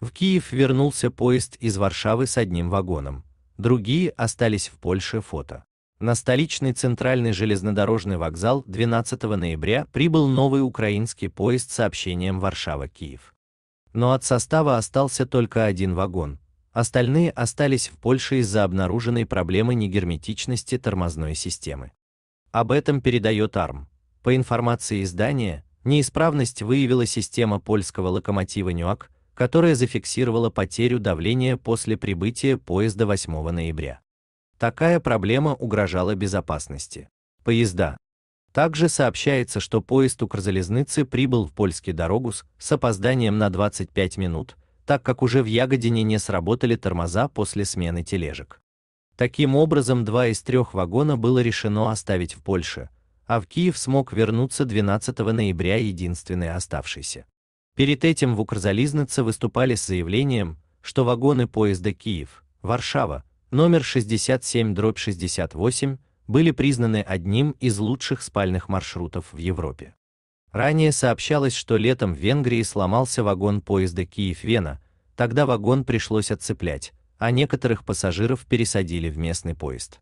В Киев вернулся поезд из Варшавы с одним вагоном. Другие остались в Польше фото. На столичный центральный железнодорожный вокзал 12 ноября прибыл новый украинский поезд с сообщением Варшава-Киев. Но от состава остался только один вагон. Остальные остались в Польше из-за обнаруженной проблемы негерметичности тормозной системы. Об этом передает АРМ. По информации издания, неисправность выявила система польского локомотива НЮАК, которая зафиксировала потерю давления после прибытия поезда 8 ноября. Такая проблема угрожала безопасности поезда. Также сообщается, что поезд Укрзалезницы прибыл в польский Дорогус с опозданием на 25 минут, так как уже в Ягодине не сработали тормоза после смены тележек. Таким образом, два из трех вагона было решено оставить в Польше, а в Киев смог вернуться 12 ноября единственный оставшийся. Перед этим в Укрзализнице выступали с заявлением, что вагоны поезда Киев, Варшава, номер 67/68 были признаны одним из лучших спальных маршрутов в Европе. Ранее сообщалось, что летом в Венгрии сломался вагон поезда Киев-Вена, тогда вагон пришлось отцеплять, а некоторых пассажиров пересадили в местный поезд.